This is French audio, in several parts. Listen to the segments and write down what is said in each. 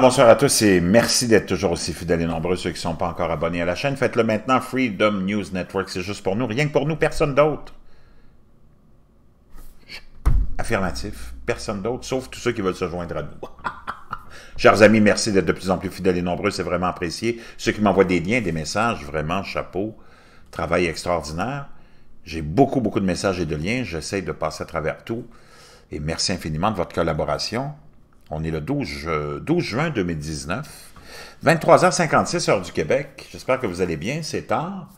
Bonsoir, à tous et merci d'être toujours aussi fidèles et nombreux ceux qui ne sont pas encore abonnés à la chaîne. Faites-le maintenant, Freedom News Network, c'est juste pour nous, rien que pour nous, personne d'autre. Affirmatif, personne d'autre, sauf tous ceux qui veulent se joindre à nous. Chers amis, merci d'être de plus en plus fidèles et nombreux, c'est vraiment apprécié. Ceux qui m'envoient des liens, des messages, vraiment, chapeau, travail extraordinaire. J'ai beaucoup, beaucoup de messages et de liens, j'essaie de passer à travers tout. Et merci infiniment de votre collaboration. On est le 12, juin 2019. 23h56 heure du Québec. J'espère que vous allez bien, c'est tard.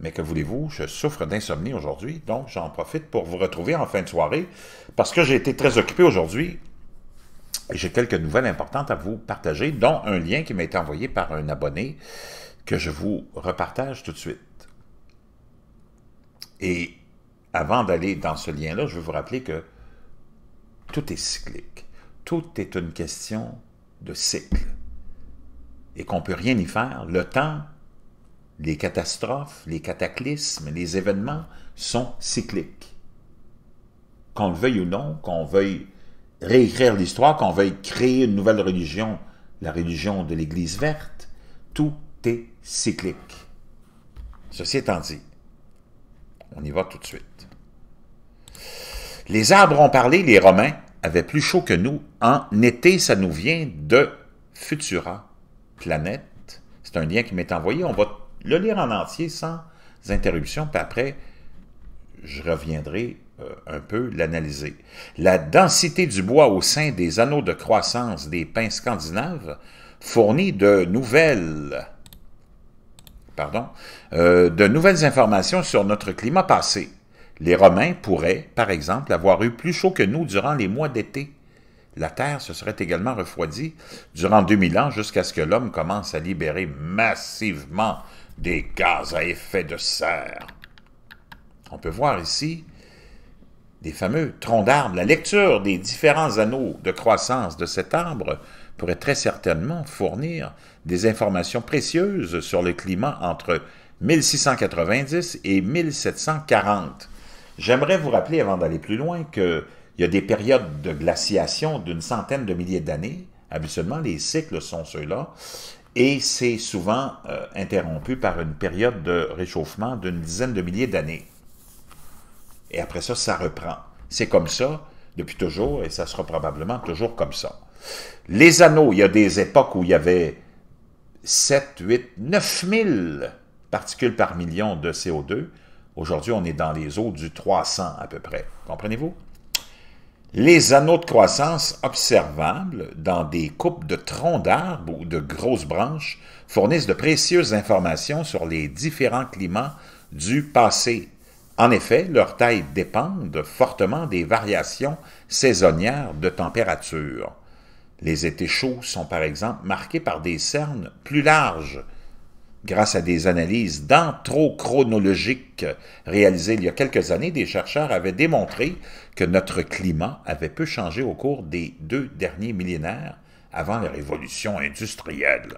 Mais que voulez-vous, je souffre d'insomnie aujourd'hui, donc j'en profite pour vous retrouver en fin de soirée, parce que j'ai été très occupé aujourd'hui et j'ai quelques nouvelles importantes à vous partager, dont un lien qui m'a été envoyé par un abonné que je vous repartage tout de suite. Et avant d'aller dans ce lien-là, je veux vous rappeler que tout est cyclique tout est une question de cycle et qu'on ne peut rien y faire. Le temps, les catastrophes, les cataclysmes, les événements sont cycliques. Qu'on le veuille ou non, qu'on veuille réécrire l'histoire, qu'on veuille créer une nouvelle religion, la religion de l'Église verte, tout est cyclique. Ceci étant dit, on y va tout de suite. Les arbres ont parlé, les Romains, avait plus chaud que nous en été. Ça nous vient de Futura Planète. C'est un lien qui m'est envoyé. On va le lire en entier sans interruption, puis après, je reviendrai euh, un peu l'analyser. La densité du bois au sein des anneaux de croissance des pins scandinaves fournit de nouvelles pardon, euh, de nouvelles informations sur notre climat passé. Les Romains pourraient, par exemple, avoir eu plus chaud que nous durant les mois d'été. La Terre se serait également refroidie durant 2000 ans jusqu'à ce que l'homme commence à libérer massivement des gaz à effet de serre. On peut voir ici des fameux troncs d'arbres. La lecture des différents anneaux de croissance de cet arbre pourrait très certainement fournir des informations précieuses sur le climat entre 1690 et 1740. J'aimerais vous rappeler, avant d'aller plus loin, qu'il y a des périodes de glaciation d'une centaine de milliers d'années. Habituellement, les cycles sont ceux-là. Et c'est souvent euh, interrompu par une période de réchauffement d'une dizaine de milliers d'années. Et après ça, ça reprend. C'est comme ça depuis toujours et ça sera probablement toujours comme ça. Les anneaux, il y a des époques où il y avait 7, 8, 9 000 particules par million de CO2. Aujourd'hui, on est dans les eaux du 300 à peu près. Comprenez-vous? Les anneaux de croissance observables dans des coupes de troncs d'arbres ou de grosses branches fournissent de précieuses informations sur les différents climats du passé. En effet, leur taille dépend fortement des variations saisonnières de température. Les étés chauds sont par exemple marqués par des cernes plus larges grâce à des analyses d'anthrochronologiques réalisées il y a quelques années, des chercheurs avaient démontré que notre climat avait peu changé au cours des deux derniers millénaires avant la révolution industrielle.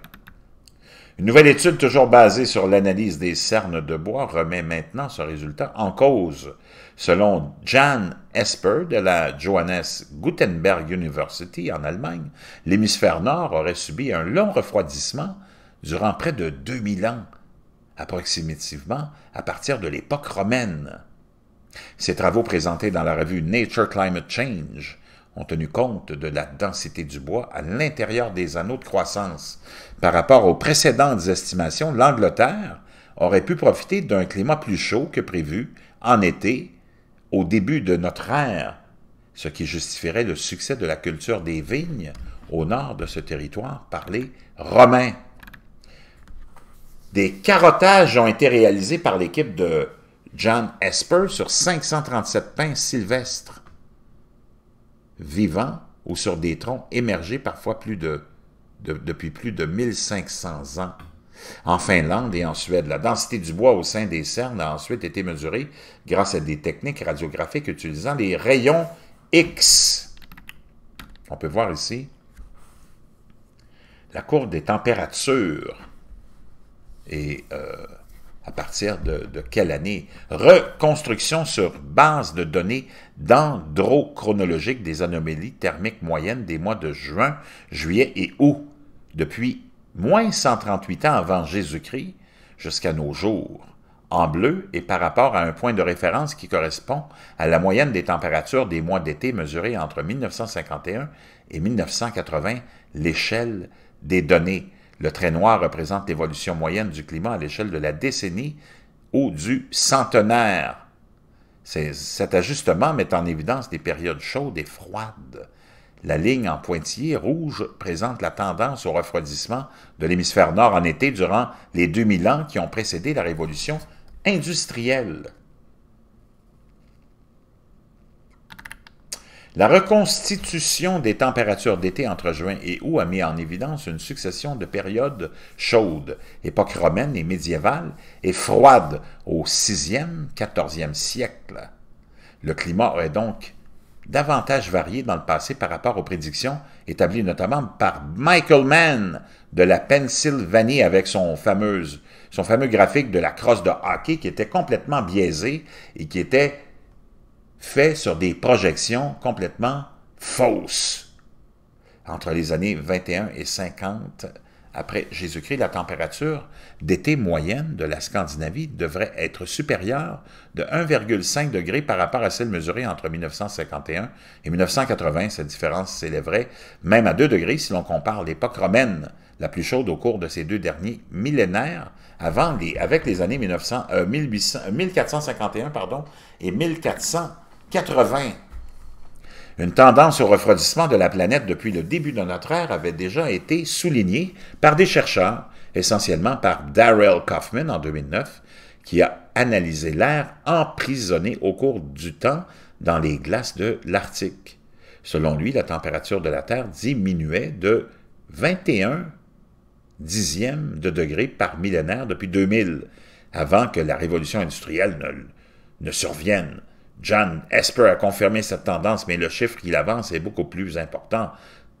Une nouvelle étude toujours basée sur l'analyse des cernes de bois remet maintenant ce résultat en cause. Selon Jan Esper de la Johannes Gutenberg University en Allemagne, l'hémisphère nord aurait subi un long refroidissement durant près de 2000 ans, approximativement à partir de l'époque romaine. Ces travaux présentés dans la revue Nature Climate Change ont tenu compte de la densité du bois à l'intérieur des anneaux de croissance. Par rapport aux précédentes estimations, l'Angleterre aurait pu profiter d'un climat plus chaud que prévu en été au début de notre ère, ce qui justifierait le succès de la culture des vignes au nord de ce territoire par les Romains. Des carottages ont été réalisés par l'équipe de John Esper sur 537 pins sylvestres vivants ou sur des troncs émergés parfois plus depuis plus de 1500 ans. En Finlande et en Suède, la densité du bois au sein des cernes a ensuite été mesurée grâce à des techniques radiographiques utilisant des rayons X. On peut voir ici la courbe des températures et euh, à partir de, de, quelle année? Reconstruction sur base de données dendrochronologiques des anomalies thermiques moyennes des mois de juin, juillet et août, depuis moins 138 ans avant Jésus-Christ jusqu'à nos jours, en bleu et par rapport à un point de référence qui correspond à la moyenne des températures des mois d'été mesurées entre 1951 et 1980, l'échelle des données le trait noir représente l'évolution moyenne du climat à l'échelle de la décennie ou du centenaire. Cet ajustement met en évidence des périodes chaudes et froides. La ligne en pointillé rouge présente la tendance au refroidissement de l'hémisphère nord en été durant les 2000 ans qui ont précédé la révolution industrielle. La reconstitution des températures d'été entre juin et août a mis en évidence une succession de périodes chaudes, époque romaine et médiévale, et froides au 6e, 14e siècle. Le climat aurait donc davantage varié dans le passé par rapport aux prédictions établies notamment par Michael Mann de la Pennsylvanie avec son, son fameux graphique de la crosse de hockey qui était complètement biaisé et qui était fait sur des projections complètement fausses. Entre les années 21 et 50 après Jésus-Christ, la température d'été moyenne de la Scandinavie devrait être supérieure de 1,5 degré par rapport à celle mesurée entre 1951 et 1980. Cette différence s'élèverait même à 2 degrés si l'on compare l'époque romaine, la plus chaude au cours de ces deux derniers millénaires, avant les, avec les années 1900, 1800, 1451 pardon, et 1400 une tendance au refroidissement de la planète depuis le début de notre ère avait déjà été soulignée par des chercheurs, essentiellement par Darrell Kaufman en 2009, qui a analysé l'air emprisonné au cours du temps dans les glaces de l'Arctique. Selon lui, la température de la Terre diminuait de 21 dixièmes de degré par millénaire depuis 2000, avant que la révolution industrielle ne survienne. John Esper a confirmé cette tendance, mais le chiffre qu'il avance est beaucoup plus important.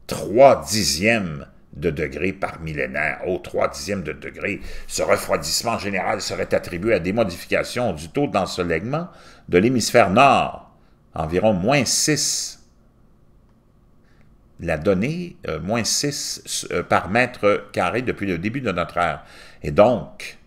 3 dixièmes de degré par millénaire, au trois dixièmes de degré. Ce refroidissement général serait attribué à des modifications du taux d'ensoleillement de l'hémisphère nord, environ moins 6. La donnée, euh, moins 6 euh, par mètre carré depuis le début de notre ère. Et donc,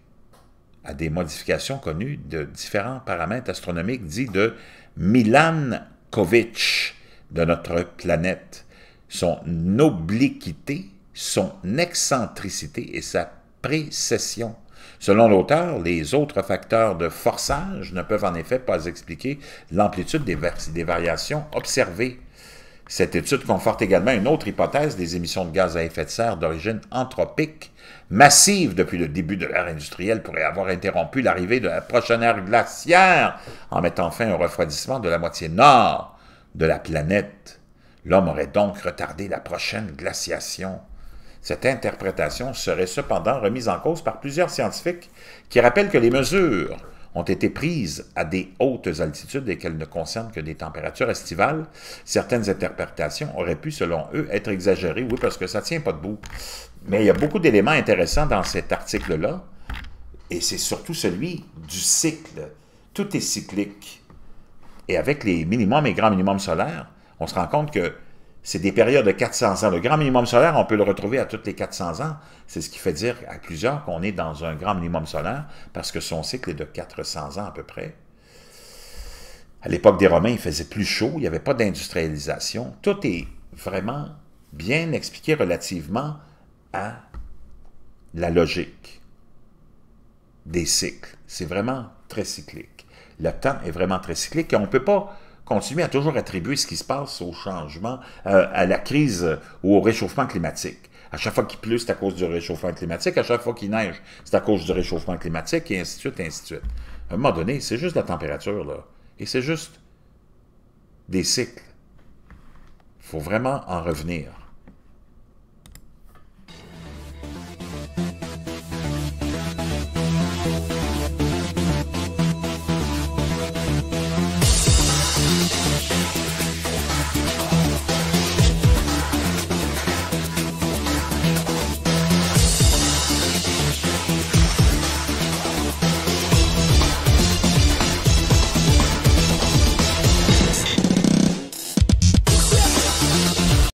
à des modifications connues de différents paramètres astronomiques dits de Milankovitch de notre planète. Son obliquité, son excentricité et sa précession. Selon l'auteur, les autres facteurs de forçage ne peuvent en effet pas expliquer l'amplitude des, des variations observées. Cette étude conforte également une autre hypothèse des émissions de gaz à effet de serre d'origine anthropique massive depuis le début de l'ère industrielle pourrait avoir interrompu l'arrivée de la prochaine ère glaciaire en mettant fin au refroidissement de la moitié nord de la planète. L'homme aurait donc retardé la prochaine glaciation. Cette interprétation serait cependant remise en cause par plusieurs scientifiques qui rappellent que les mesures ont été prises à des hautes altitudes et qu'elles ne concernent que des températures estivales, certaines interprétations auraient pu, selon eux, être exagérées. Oui, parce que ça ne tient pas debout. Mais il y a beaucoup d'éléments intéressants dans cet article-là, et c'est surtout celui du cycle. Tout est cyclique. Et avec les minimums et grands minimums solaires, on se rend compte que c'est des périodes de 400 ans. Le grand minimum solaire, on peut le retrouver à toutes les 400 ans. C'est ce qui fait dire à plusieurs qu'on est dans un grand minimum solaire parce que son cycle est de 400 ans à peu près. À l'époque des Romains, il faisait plus chaud, il n'y avait pas d'industrialisation. Tout est vraiment bien expliqué relativement à la logique des cycles. C'est vraiment très cyclique. Le temps est vraiment très cyclique et on ne peut pas continue à toujours attribuer ce qui se passe au changement, euh, à la crise ou euh, au réchauffement climatique. À chaque fois qu'il pleut, c'est à cause du réchauffement climatique. À chaque fois qu'il neige, c'est à cause du réchauffement climatique, et ainsi de suite, ainsi de suite. À un moment donné, c'est juste la température, là. Et c'est juste des cycles. Il faut vraiment en revenir.